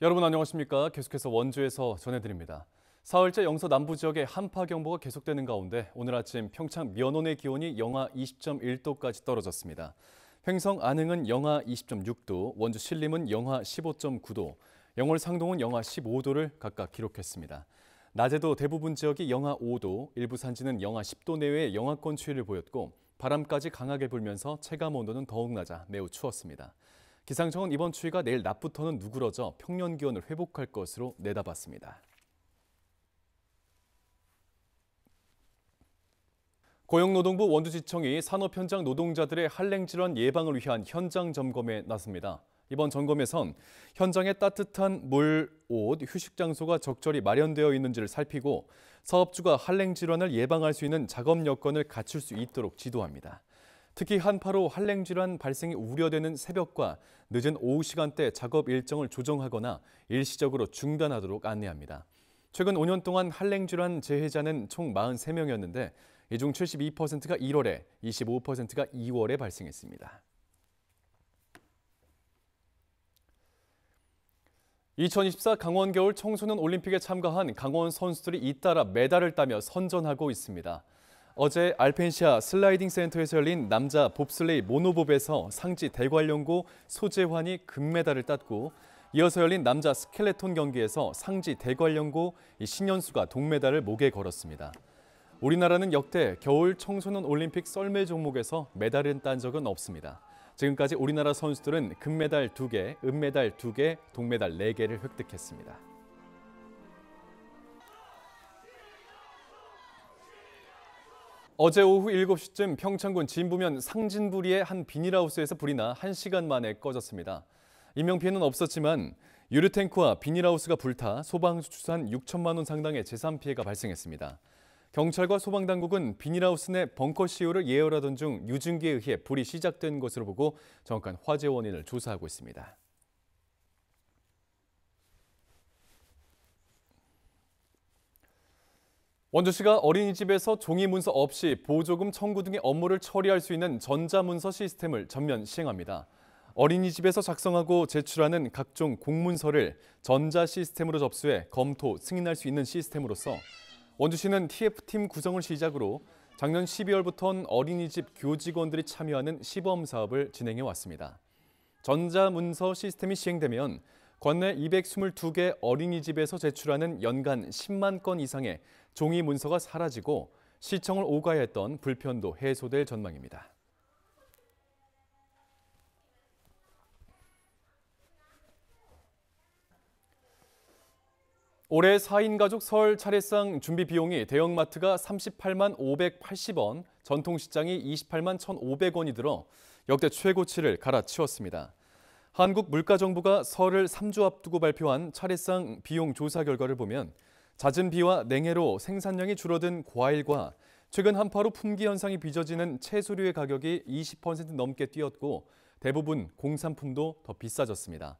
여러분 안녕하십니까? 계속해서 원주에서 전해드립니다. 사흘째 영서 남부 지역에 한파 경보가 계속되는 가운데 오늘 아침 평창 면온의 기온이 영하 20.1도까지 떨어졌습니다. 횡성 안흥은 영하 20.6도, 원주 신림은 영하 15.9도, 영월 상동은 영하 15도를 각각 기록했습니다. 낮에도 대부분 지역이 영하 5도, 일부 산지는 영하 10도 내외의 영하권 추위를 보였고 바람까지 강하게 불면서 체감 온도는 더욱 낮아 매우 추웠습니다. 기상청은 이번 추위가 내일 낮부터는 누그러져 평년 기온을 회복할 것으로 내다봤습니다. 고용노동부 원주지청이 산업 현장 노동자들의 한랭 질환 예방을 위한 현장 점검에 나섭니다. 이번 점검에선 현장에 따뜻한 물, 옷, 휴식 장소가 적절히 마련되어 있는지를 살피고 사업주가 한랭 질환을 예방할 수 있는 작업 여건을 갖출 수 있도록 지도합니다. 특히 한파로 한랭 질환 발생이 우려되는 새벽과 늦은 오후 시간대 작업 일정을 조정하거나 일시적으로 중단하도록 안내합니다. 최근 5년 동안 한랭 질환 재해자는 총 43명이었는데 이 중 72%가 1월에, 25%가 2월에 발생했습니다. 2024 강원 겨울 청소년 올림픽에 참가한 강원 선수들이 잇따라 메달을 따며 선전하고 있습니다. 어제 알펜시아 슬라이딩 센터에서 열린 남자 봅슬레이 모노봅에서 상지 대관령고 소재환이 금메달을 땄고 이어서 열린 남자 스켈레톤 경기에서 상지 대관령고 신현수가 동메달을 목에 걸었습니다. 우리나라는 역대 겨울 청소년 올림픽 썰매 종목에서 메달은 딴 적은 없습니다. 지금까지 우리나라 선수들은 금메달 2개, 은메달 2개, 동메달 4개를 획득했습니다. 어제 오후 7시쯤 평창군 진부면 상진부리의 한 비닐하우스에서 불이 나 1시간 만에 꺼졌습니다. 인명피해는 없었지만 유류탱크와 비닐하우스가 불타 소방수추산 6천만 원 상당의 재산 피해가 발생했습니다. 경찰과 소방당국은 비닐하우스 내 벙커 시우를 예열하던 중 유증기에 의해 불이 시작된 것으로 보고 정확한 화재 원인을 조사하고 있습니다. 원주시가 어린이집에서 종이문서 없이 보조금 청구 등의 업무를 처리할 수 있는 전자문서 시스템을 전면 시행합니다. 어린이집에서 작성하고 제출하는 각종 공문서를 전자 시스템으로 접수해 검토, 승인할 수 있는 시스템으로서 원주시는 TF팀 구성을 시작으로 작년 12월부터는 어린이집 교직원들이 참여하는 시범 사업을 진행해 왔습니다. 전자문서 시스템이 시행되면 관내 222개 어린이집에서 제출하는 연간 10만 건 이상의 종이 문서가 사라지고 시청을 오가야 했던 불편도 해소될 전망입니다. 올해 4인 가족 설 차례상 준비 비용이 대형마트가 38만 580원, 전통시장이 28만 1,500원이 들어 역대 최고치를 갈아치웠습니다. 한국물가정부가 설을 3주 앞두고 발표한 차례상 비용 조사 결과를 보면 잦은 비와 냉해로 생산량이 줄어든 과일과 최근 한파로 품귀 현상이 빚어지는 채소류의 가격이 20% 넘게 뛰었고 대부분 공산품도 더 비싸졌습니다.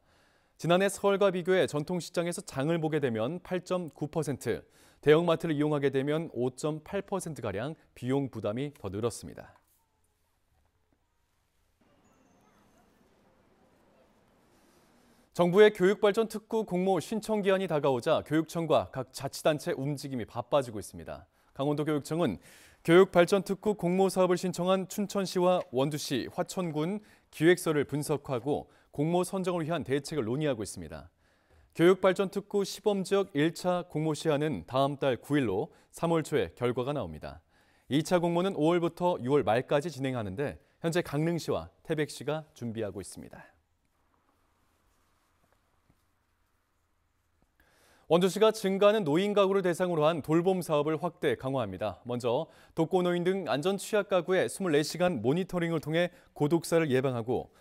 지난해 서울과 비교해 전통시장에서 장을 보게 되면 8.9%, 대형마트를 이용하게 되면 5.8%가량 비용 부담이 더 늘었습니다. 정부의 교육발전특구 공모 신청기한이 다가오자 교육청과 각 자치단체 움직임이 바빠지고 있습니다. 강원도교육청은 교육발전특구 공모 사업을 신청한 춘천시와 원주시, 화천군, 기획서를 분석하고 공모 선정을 위한 대책을 논의하고 있습니다. 교육발전특구 시범지역 1차 공모 시한은 다음 달 9일로 3월 초에 결과가 나옵니다. 2차 공모는 5월부터 6월 말까지 진행하는데 현재 강릉시와 태백시가 준비하고 있습니다. 원주시가 증가하는 노인 가구를 대상으로 한 돌봄 사업을 확대 강화합니다. 먼저 독거노인 등 안전 취약 가구의 24시간 모니터링을 통해 고독사를 예방하고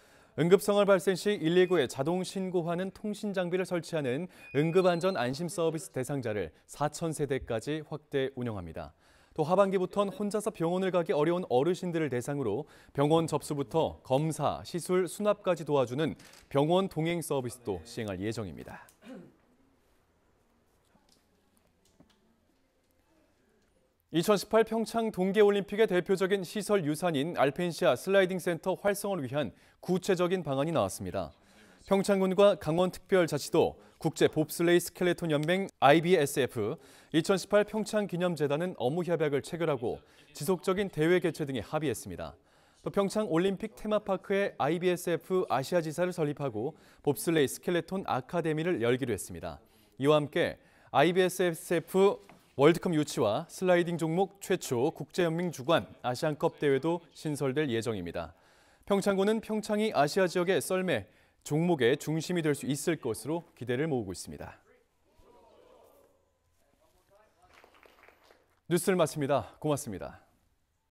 응급성활 발생 시 119에 자동 신고하는 통신 장비를 설치하는 응급안전 안심 서비스 대상자를 4천 세대까지 확대 운영합니다. 또 하반기부터는 혼자서 병원을 가기 어려운 어르신들을 대상으로 병원 접수부터 검사, 시술, 수납까지 도와주는 병원 동행 서비스도 시행할 예정입니다. 2018 평창 동계올림픽의 대표적인 시설 유산인 알펜시아 슬라이딩 센터 활성화를 위한 구체적인 방안이 나왔습니다. 평창군과 강원특별자치도, 국제 봅슬레이 스켈레톤 연맹 IBSF, 2018 평창 기념재단은 업무 협약을 체결하고 지속적인 대회 개최 등에 합의했습니다. 또 평창 올림픽 테마파크에 IBSF 아시아 지사를 설립하고 봅슬레이 스켈레톤 아카데미를 열기로 했습니다. 이와 함께 IBSF 월드컵 유치와 슬라이딩 종목 최초 국제연맹 주관 아시안컵 대회도 신설될 예정입니다. 평창군은 평창이 아시아 지역의 썰매, 종목의 중심이 될 수 있을 것으로 기대를 모으고 있습니다. 뉴스를 마칩니다. 고맙습니다.